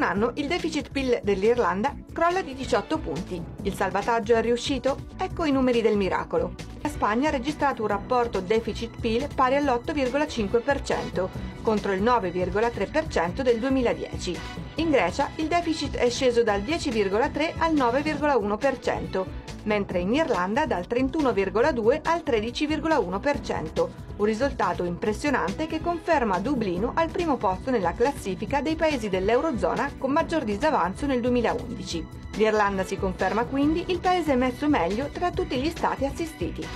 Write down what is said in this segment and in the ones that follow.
un anno il deficit PIL dell'Irlanda crolla di 18 punti. Il salvataggio è riuscito? Ecco i numeri del miracolo. La Spagna ha registrato un rapporto deficit-PIL pari all'8,5% contro il 9,3% del 2010. In Grecia il deficit è sceso dal 10,3 al 9,1%, mentre in Irlanda dal 31,2 al 13,1%, un risultato impressionante che conferma Dublino al primo posto nella classifica dei paesi dell'Eurozona con maggior disavanzo nel 2011. L'Irlanda si conferma quindi il paese messo meglio tra tutti gli stati assistiti.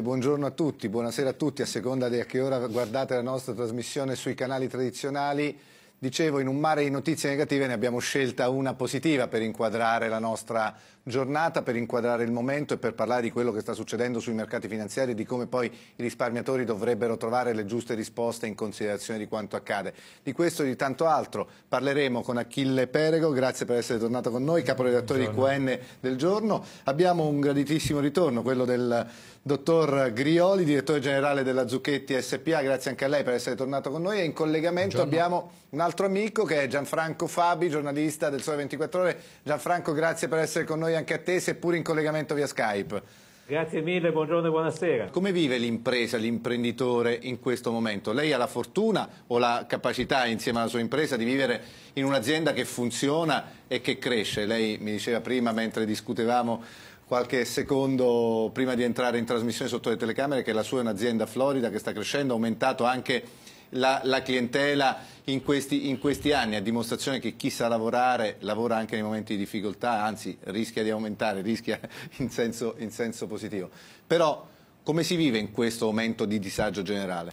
Buongiorno a tutti, buonasera a tutti, a seconda di a che ora guardate la nostra trasmissione sui canali tradizionali. Dicevo, in un mare di notizie negative ne abbiamo scelta una positiva per inquadrare la nostra giornata per inquadrare il momento e per parlare di quello che sta succedendo sui mercati finanziari e di come poi i risparmiatori dovrebbero trovare le giuste risposte in considerazione di quanto accade. Di questo e di tanto altro parleremo con Achille Perego, grazie per essere tornato con noi, caporedattore di QN del giorno. Abbiamo un graditissimo ritorno, quello del dottor Grioli, direttore generale della Zucchetti SPA, grazie anche a lei per essere tornato con noi e in collegamento Buongiorno. abbiamo un altro amico che è Gianfranco Fabi, giornalista del Sole 24 Ore. Gianfranco, grazie per essere con noi noi anche a te, seppur in collegamento via Skype. Grazie mille, buongiorno e buonasera. Come vive l'impresa, l'imprenditore in questo momento? Lei ha la fortuna o la capacità insieme alla sua impresa di vivere in un'azienda che funziona e che cresce? Lei mi diceva prima mentre discutevamo qualche secondo prima di entrare in trasmissione sotto le telecamere che la sua è un'azienda florida che sta crescendo, ha aumentato anche la, la clientela in questi, in questi, anni, a dimostrazione che chi sa lavorare lavora anche nei momenti di difficoltà, anzi rischia di aumentare, rischia in senso, in senso positivo. Però come si vive in questo momento di disagio generale?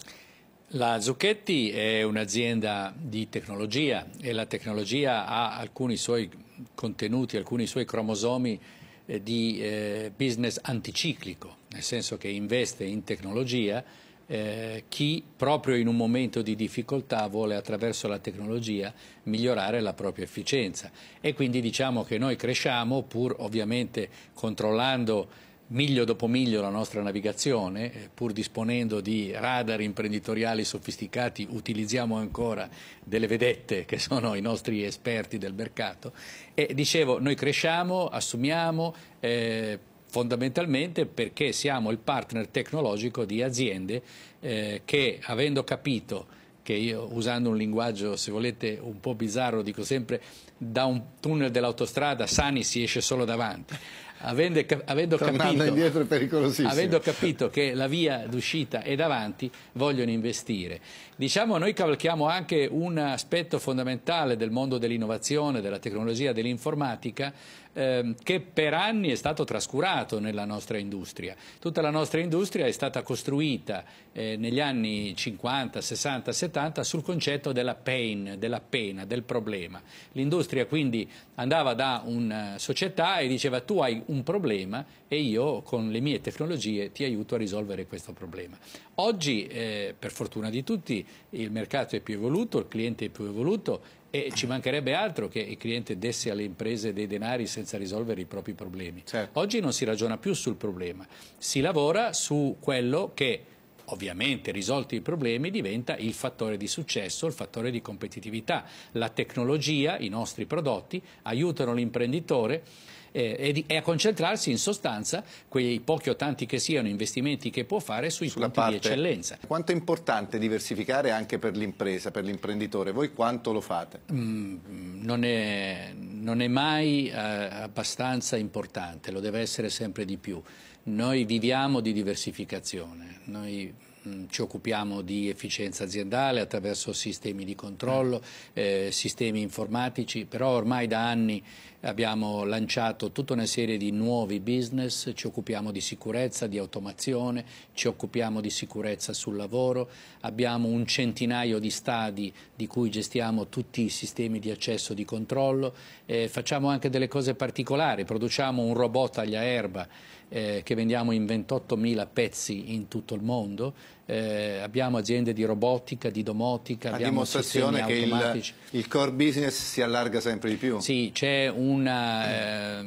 La Zucchetti è un'azienda di tecnologia e la tecnologia ha alcuni suoi contenuti, alcuni suoi cromosomi eh, di eh, business anticiclico, nel senso che investe in tecnologia eh, chi proprio in un momento di difficoltà vuole attraverso la tecnologia migliorare la propria efficienza e quindi diciamo che noi cresciamo pur ovviamente controllando miglio dopo miglio la nostra navigazione, eh, pur disponendo di radar imprenditoriali sofisticati, utilizziamo ancora delle vedette che sono i nostri esperti del mercato e dicevo, noi cresciamo, assumiamo, eh, fondamentalmente perché siamo il partner tecnologico di aziende eh, che avendo capito che io usando un linguaggio se volete un po' bizzarro dico sempre da un tunnel dell'autostrada sani si esce solo davanti avendo, avendo, capito, avendo capito che la via d'uscita è davanti, vogliono investire. Diciamo noi cavalchiamo anche un aspetto fondamentale del mondo dell'innovazione, della tecnologia, dell'informatica, ehm, che per anni è stato trascurato nella nostra industria. Tutta la nostra industria è stata costruita eh, negli anni 50, 60, 70 sul concetto della pain, della pena, del problema. L'industria quindi andava da una eh, società e diceva tu hai un problema e io con le mie tecnologie ti aiuto a risolvere questo problema. Oggi, eh, per fortuna di tutti, il mercato è più evoluto, il cliente è più evoluto e ci mancherebbe altro che il cliente desse alle imprese dei denari senza risolvere i propri problemi. Certo. Oggi non si ragiona più sul problema, si lavora su quello che ovviamente risolti i problemi, diventa il fattore di successo, il fattore di competitività. La tecnologia, i nostri prodotti aiutano l'imprenditore eh, e, a concentrarsi in sostanza quei pochi o tanti che siano investimenti che può fare sui Sulla punti parte, di eccellenza. Quanto è importante diversificare anche per l'impresa, per l'imprenditore? Voi quanto lo fate? Mm, non, è, non è mai eh, abbastanza importante, lo deve essere sempre di più. Noi viviamo di diversificazione, noi Mm, ci occupiamo di efficienza aziendale attraverso sistemi di controllo, eh. eh, sistemi informatici, però ormai da anni abbiamo lanciato tutta una serie di nuovi business, ci occupiamo di sicurezza, di automazione, ci occupiamo di sicurezza sul lavoro, abbiamo un centinaio di stadi di cui gestiamo tutti i sistemi di accesso di controllo, eh, facciamo anche delle cose particolari, produciamo un robot tagliaerba eh, che vendiamo in 28.000 pezzi in tutto il mondo, eh, abbiamo aziende di robotica, di domotica, A dimostrazione che il, il, core business si allarga sempre di più. Sì, c'è una... Eh,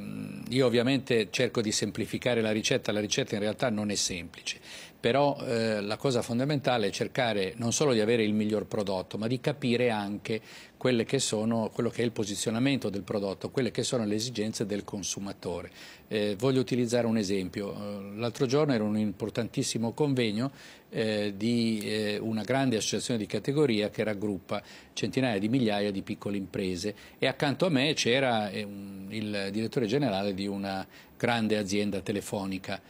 io ovviamente cerco di semplificare la ricetta, la ricetta in realtà non è semplice però eh, la cosa fondamentale è cercare non solo di avere il miglior prodotto, ma di capire anche che sono, quello che è il posizionamento del prodotto, quelle che sono le esigenze del consumatore. Eh, voglio utilizzare un esempio. Eh, l'altro giorno era un importantissimo convegno eh, di eh, una grande associazione di categoria che raggruppa centinaia di migliaia di piccole imprese e accanto a me c'era eh, il direttore generale di una grande azienda telefonica.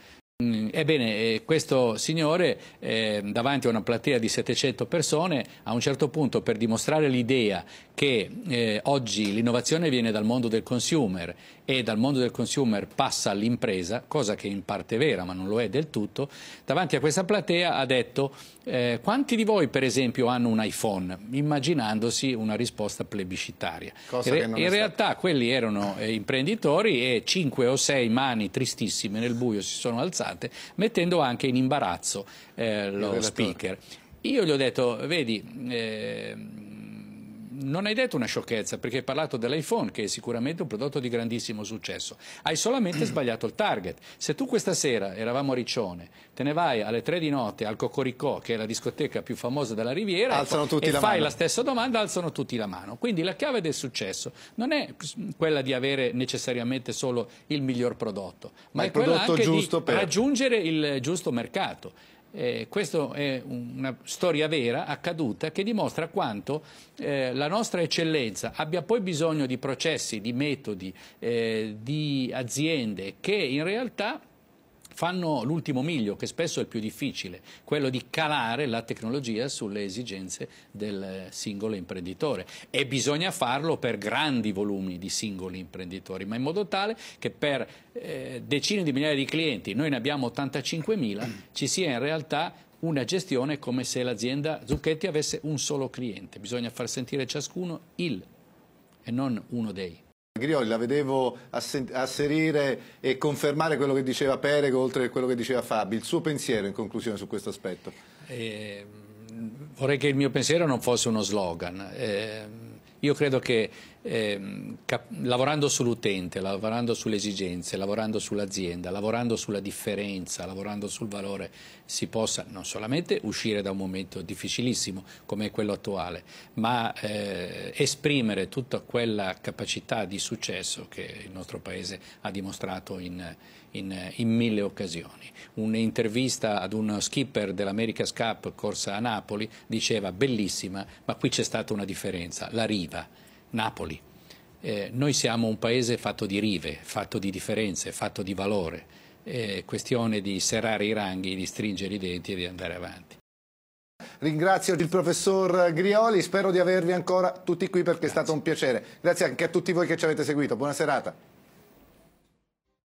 Mm, ebbene, eh, questo signore eh, davanti a una platea di 700 persone a un certo punto per dimostrare l'idea che eh, oggi l'innovazione viene dal mondo del consumer e dal mondo del consumer passa all'impresa, cosa che in parte è vera ma non lo è del tutto, davanti a questa platea ha detto eh, quanti di voi per esempio hanno un iPhone, immaginandosi una risposta plebiscitaria. Re in realtà quelli erano eh, imprenditori e 5 o 6 mani tristissime nel buio si sono alzate importante, mettendo anche in imbarazzo eh, lo speaker. Io gli ho detto, vedi... Eh, non hai detto una sciocchezza perché hai parlato dell'iPhone che è sicuramente un prodotto di grandissimo successo, hai solamente sbagliato il target. Se tu questa sera, eravamo a Riccione, te ne vai alle tre di notte al Cocoricò che è la discoteca più famosa della Riviera alzano e, e la fai mano. la stessa domanda, alzano tutti la mano. Quindi la chiave del successo non è quella di avere necessariamente solo il miglior prodotto, ma, ma è quella anche di per... raggiungere il giusto mercato. Eh, questa è una storia vera, accaduta, che dimostra quanto eh, la nostra eccellenza abbia poi bisogno di processi, di metodi, eh, di aziende che in realtà fanno l'ultimo miglio, che spesso è il più difficile, quello di calare la tecnologia sulle esigenze del singolo imprenditore. E bisogna farlo per grandi volumi di singoli imprenditori, ma in modo tale che per eh, decine di migliaia di clienti, noi ne abbiamo 85.000, ci sia in realtà una gestione come se l'azienda Zucchetti avesse un solo cliente. Bisogna far sentire ciascuno il e non uno dei. Grioli la vedevo asserire e confermare quello che diceva Perego oltre a quello che diceva Fabi. Il suo pensiero in conclusione su questo aspetto? Eh, vorrei che il mio pensiero non fosse uno slogan. Eh, io credo che eh, lavorando sull'utente, lavorando sulle esigenze, lavorando sull'azienda, lavorando sulla differenza, lavorando sul valore, si possa non solamente uscire da un momento difficilissimo come quello attuale, ma eh, esprimere tutta quella capacità di successo che il nostro Paese ha dimostrato in, in, in mille occasioni. Un'intervista ad un skipper dell'America's Cup corsa a Napoli diceva bellissima, ma qui c'è stata una differenza, la riva Napoli. Eh, noi siamo un paese fatto di rive, fatto di differenze, fatto di valore. È questione di serrare i ranghi, di stringere i denti e di andare avanti. Ringrazio il professor Grioli, spero di avervi ancora tutti qui perché Grazie. è stato un piacere. Grazie anche a tutti voi che ci avete seguito. Buona serata.